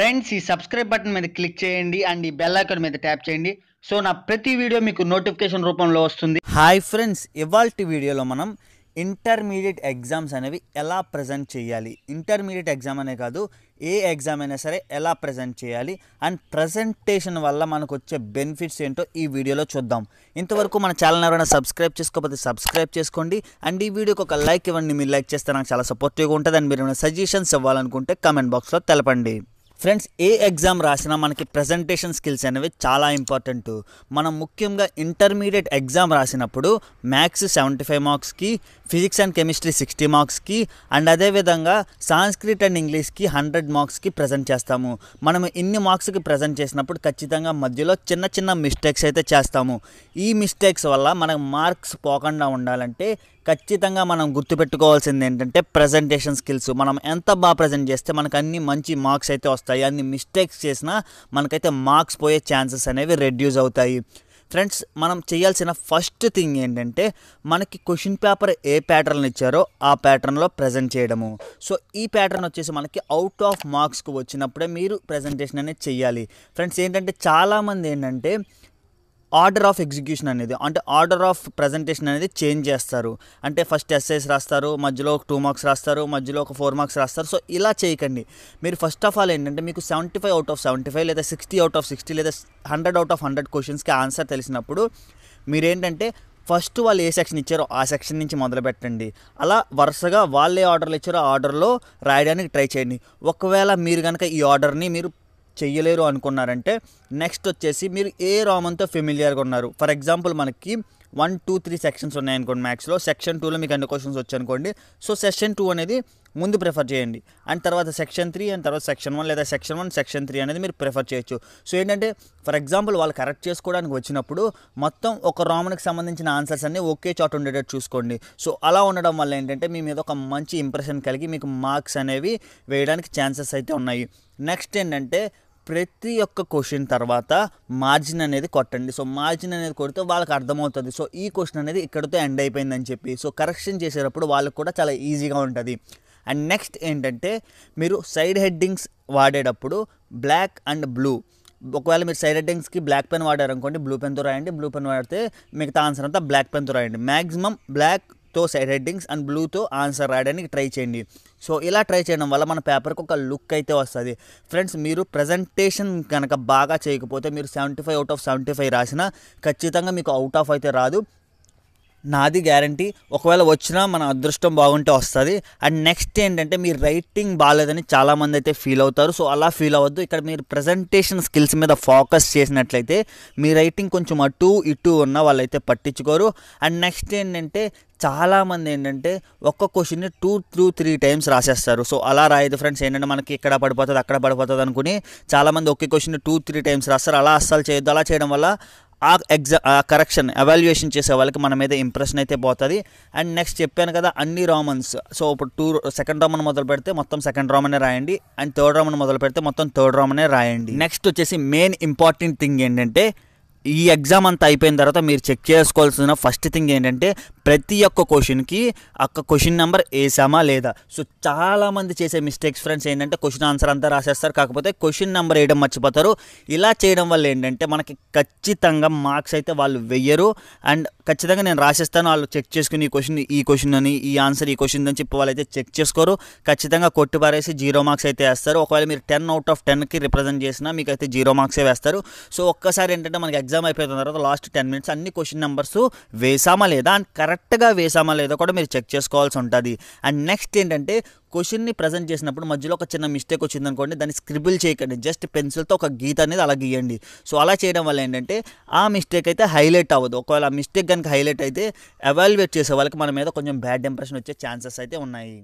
friends ఈ subscribe button మీద click చేయండి అండ్ ఈ బెల్ ఐకాన్ మీద ట్యాప్ చేయండి సో నా ప్రతి వీడియో మీకు నోటిఫికేషన్ రూపంలో వస్తుంది హాయ్ ఫ్రెండ్స్ ఇవాల్టి వీడియోలో మనం ఇంటర్మీడియట్ ఎగ్జామ్స్ అనేవి ఎలా ప్రజెంట్ చేయాలి ఇంటర్మీడియట్ ఎగ్జామ్ అనే కాదు ఏ ఎగ్జామ్ అయినా సరే ఎలా ప్రజెంట్ చేయాలి అండ్ ప్రజెంటేషన్ వల్ల మనకు వచ్చే బెనిఫిట్స్ ఏంటో ఈ వీడియోలో చూద్దాం ఇంతవరకు మన ఛానల్ ఎవరైనా సబ్స్క్రైబ్ చేసుకోకపోతే సబ్స్క్రైబ్ చేసుకోండి అండ్ ఈ వీడియోకి ఒక లైక్ ఇవ్వండి మీరు లైక్ చేస్తే నాకు చాలా సపోర్టివ్గా ఉంటుంది అండ్ మీరు ఏమైనా సజెషన్స్ ఇవ్వాలనుకుంటే కామెంట్ బాక్స్లో తెలపండి ఫ్రెండ్స్ ఏ ఎగ్జామ్ రాసినా మనకి ప్రజెంటేషన్ స్కిల్స్ అనేవి చాలా ఇంపార్టెంట్ మనం ముఖ్యంగా ఇంటర్మీడియట్ ఎగ్జామ్ రాసినప్పుడు మ్యాథ్స్ సెవెంటీ ఫైవ్ మార్క్స్కి ఫిజిక్స్ అండ్ కెమిస్ట్రీ సిక్స్టీ మార్క్స్కి అండ్ అదేవిధంగా సాంస్క్రిట్ అండ్ ఇంగ్లీష్కి హండ్రెడ్ మార్క్స్కి ప్రజెంట్ చేస్తాము మనం ఇన్ని మార్క్స్కి ప్రజెంట్ చేసినప్పుడు ఖచ్చితంగా మధ్యలో చిన్న చిన్న మిస్టేక్స్ అయితే చేస్తాము ఈ మిస్టేక్స్ వల్ల మనకు మార్క్స్ పోకుండా ఉండాలంటే ఖచ్చితంగా మనం గుర్తుపెట్టుకోవాల్సింది ఏంటంటే ప్రజెంటేషన్ స్కిల్స్ మనం ఎంత బాగా ప్రజెంట్ చేస్తే మనకు అన్ని మంచి మార్క్స్ అయితే వస్తాయి అన్ని మిస్టేక్స్ చేసినా మనకైతే మార్క్స్ పోయే ఛాన్సెస్ అనేవి రెడ్యూస్ అవుతాయి ఫ్రెండ్స్ మనం చేయాల్సిన ఫస్ట్ థింగ్ ఏంటంటే మనకి క్వశ్చన్ పేపర్ ఏ ప్యాటర్న్ ఇచ్చారో ఆ ప్యాటర్న్లో ప్రజెంట్ చేయడము సో ఈ ప్యాటర్న్ వచ్చేసి మనకి అవుట్ ఆఫ్ మార్క్స్కి వచ్చినప్పుడే మీరు ప్రజెంటేషన్ అనేది చేయాలి ఫ్రెండ్స్ ఏంటంటే చాలామంది ఏంటంటే ఆర్డర్ ఆఫ్ ఎగ్జిక్యూషన్ అనేది అంటే ఆర్డర్ ఆఫ్ ప్రజెంటేషన్ అనేది చేంజ్ చేస్తారు అంటే ఫస్ట్ ఎస్ఐస్ రాస్తారు మధ్యలో ఒక టూ మార్క్స్ రాస్తారు మధ్యలో ఒక ఫోర్ మార్క్స్ రాస్తారు సో ఇలా చేయకండి మీరు ఫస్ట్ ఆఫ్ ఆల్ ఏంటంటే మీకు seventy five out of seventy five లేదా సిక్స్టీ అవుట్ ఆఫ్ సిక్స్టీ లేదా హండ్రెడ్ అవుట్ ఆఫ్ హండ్రెడ్ క్వశ్చన్స్కి ఆన్సర్ తెలిసినప్పుడు మీరేంటంటే ఫస్ట్ వాళ్ళు ఏ సెక్షన్ ఇచ్చారో ఆ సెక్షన్ నుంచి మొదలు పెట్టండి అలా వరుసగా వాళ్ళే ఆర్డర్లు ఇచ్చారో ఆ ఆర్డర్లో రాయడానికి ట్రై చేయండి ఒకవేళ మీరు కనుక ఈ ఆర్డర్ని మీరు చెయ్యలేరు అనుకున్నారంటే నెక్స్ట్ వచ్చేసి మీరు ఏ రామంతో ఫెమిలియర్గా ఉన్నారు ఫర్ ఎగ్జాంపుల్ మనకి వన్ టూ త్రీ సెక్షన్స్ ఉన్నాయనుకోండి మ్యాథ్స్లో సెక్షన్ టూలో మీకు అన్ని క్వశ్చన్స్ వచ్చనుకోండి సో సెక్షన్ టూ అనేది ముందు ప్రిఫర్ చేయండి అండ్ తర్వాత సెక్షన్ త్రీ అండ్ తర్వాత సెక్షన్ వన్ లేదా సెక్షన్ వన్ సెక్షన్ త్రీ అనేది మీరు ప్రిఫర్ చేయొచ్చు సో ఏంటంటే ఫర్ ఎగ్జాంపుల్ వాళ్ళు కరెక్ట్ చేసుకోవడానికి వచ్చినప్పుడు మొత్తం ఒక రామునికి సంబంధించిన ఆన్సర్స్ అన్నీ ఒకే చోట ఉండేటట్టు చూసుకోండి సో అలా ఉండడం వల్ల ఏంటంటే మీ మీద ఒక మంచి ఇంప్రెషన్ కలిగి మీకు మార్క్స్ అనేవి వేయడానికి ఛాన్సెస్ అయితే ఉన్నాయి నెక్స్ట్ ఏంటంటే ప్రతి ఒక్క క్వశ్చన్ తర్వాత మార్జిన్ అనేది కొట్టండి సో మార్జిన్ అనేది కొడితే వాళ్ళకి అర్థమవుతుంది సో ఈ క్వశ్చన్ అనేది ఇక్కడతో ఎండ్ అయిపోయిందని చెప్పి సో కరెక్షన్ చేసేటప్పుడు వాళ్ళకి కూడా చాలా ఈజీగా ఉంటుంది అండ్ నెక్స్ట్ ఏంటంటే మీరు సైడ్ హెడ్డింగ్స్ వాడేటప్పుడు బ్లాక్ అండ్ బ్లూ ఒకవేళ మీరు సైడ్ హెడ్డింగ్స్కి బ్లాక్ పెన్ వాడారనుకోండి బ్లూ పెన్తో రాయండి బ్లూ పెన్ వాడితే మిగతా ఆన్సర్ అంతా బ్లాక్ పెన్తో రాయండి మ్యాక్సిమం బ్లాక్ తో హెడ్డింగ్స్ అండ్ బ్లూతో ఆన్సర్ రాయడానికి ట్రై చేయండి సో ఇలా ట్రై చేయడం వల్ల మన పేపర్కి ఒక లుక్ అయితే వస్తుంది ఫ్రెండ్స్ మీరు ప్రజెంటేషన్ కనుక బాగా చేయకపోతే మీరు seventy five out of seventy five రాసినా ఖచ్చితంగా మీకు అవుట్ ఆఫ్ అయితే రాదు నాది గ్యారంటీ ఒకవేళ వచ్చినా మన అదృష్టం బాగుంటే వస్తుంది అండ్ నెక్స్ట్ ఏంటంటే మీ రైటింగ్ బాగాలేదని చాలామంది అయితే ఫీల్ అవుతారు సో అలా ఫీల్ అవ్వద్దు ఇక్కడ మీరు ప్రజెంటేషన్ స్కిల్స్ మీద ఫోకస్ చేసినట్లయితే మీ రైటింగ్ కొంచెం అటు ఇటు ఉన్న వాళ్ళైతే పట్టించుకోరు అండ్ నెక్స్ట్ ఏంటంటే చాలామంది ఏంటంటే ఒక్క క్వశ్చన్ని టూ టూ త్రీ టైమ్స్ రాసేస్తారు సో అలా రాయదు ఫ్రెండ్స్ ఏంటంటే మనకి ఇక్కడ పడిపోతుంది అక్కడ పడిపోతుంది అనుకుని చాలామంది ఒకే క్వశ్చన్ టూ త్రీ టైమ్స్ రాస్తారు అలా అస్సలు చేయొద్దు అలా చేయడం వల్ల ఆ ఎగ్జా కరెక్షన్ అవాల్యుయేషన్ చేసే వాళ్ళకి మన మీద ఇంప్రెషన్ అయితే పోతుంది అండ్ నెక్స్ట్ చెప్పాను కదా అన్ని రామన్స్ సో ఇప్పుడు టూ సెకండ్ రామన్ మొదలు పెడితే మొత్తం సెకండ్ రామనే రాయండి అండ్ థర్డ్ రామన్ మొదలు పెడితే మొత్తం థర్డ్ రామనే రాయండి నెక్స్ట్ వచ్చేసి మెయిన్ ఇంపార్టెంట్ థింగ్ ఏంటంటే ఈ ఎగ్జామ్ అంతా అయిపోయిన తర్వాత మీరు చెక్ చేసుకోవాల్సిన ఫస్ట్ థింగ్ ఏంటంటే ప్రతి ఒక్క క్వశ్చన్కి ఒక్క క్వశ్చన్ నెంబర్ వేసామా లేదా సో చాలామంది చేసే మిస్టేక్స్ ఫ్రెండ్స్ ఏంటంటే క్వశ్చన్ ఆన్సర్ అంతా రాసేస్తారు కాకపోతే క్వశ్చన్ నెంబర్ వేయడం మర్చిపోతారు ఇలా చేయడం వల్ల ఏంటంటే మనకి ఖచ్చితంగా మార్క్స్ అయితే వాళ్ళు వెయ్యరు అండ్ ఖచ్చితంగా నేను రాసేస్తాను వాళ్ళు చెక్ చేసుకుని ఈ క్వశ్చన్ ఈ క్వశ్చన్ అని ఈ ఆన్సర్ ఈ క్వశ్చన్ అని చెప్పి వాళ్ళైతే చెక్ చేసుకోరు ఖచ్చితంగా కొట్టి పారేసి జీరో మార్క్స్ అయితే వేస్తారు ఒకవేళ మీరు టెన్ అవుట్ ఆఫ్ టెన్కి రిప్రజెంట్ చేసినా మీకు అయితే జీరో మార్క్సే వేస్తారు సో ఒక్కసారి ఏంటంటే మనకి ఎగ్జామ్ అయిపోయిన తర్వాత లాస్ట్ టెన్ మినిట్స్ అన్ని క్వశ్చన్ నెంబర్స్ వేసామా లేదా అండ్ కరెక్ట్ కరెక్ట్గా వేసామా లేదో కూడా మీరు చెక్ చేసుకోవాల్సి ఉంటుంది అండ్ నెక్స్ట్ ఏంటంటే క్వశ్చన్ని ప్రజెంట్ చేసినప్పుడు మధ్యలో ఒక చిన్న మిస్టేక్ వచ్చింది అనుకోండి దాన్ని స్క్రిబుల్ చేయకండి జస్ట్ పెన్సిల్తో ఒక గీత అనేది అలా గీయండి సో అలా చేయడం వల్ల ఏంటంటే ఆ మిస్టేక్ అయితే హైలైట్ అవ్వదు ఒకవేళ ఆ మిస్టేక్ కనుక హైలైట్ అయితే అవాల్యుయేట్ చేసే వాళ్ళకి మన మీద కొంచెం బ్యాడ్ ఇంప్రెషన్ వచ్చే ఛాన్సెస్ అయితే ఉన్నాయి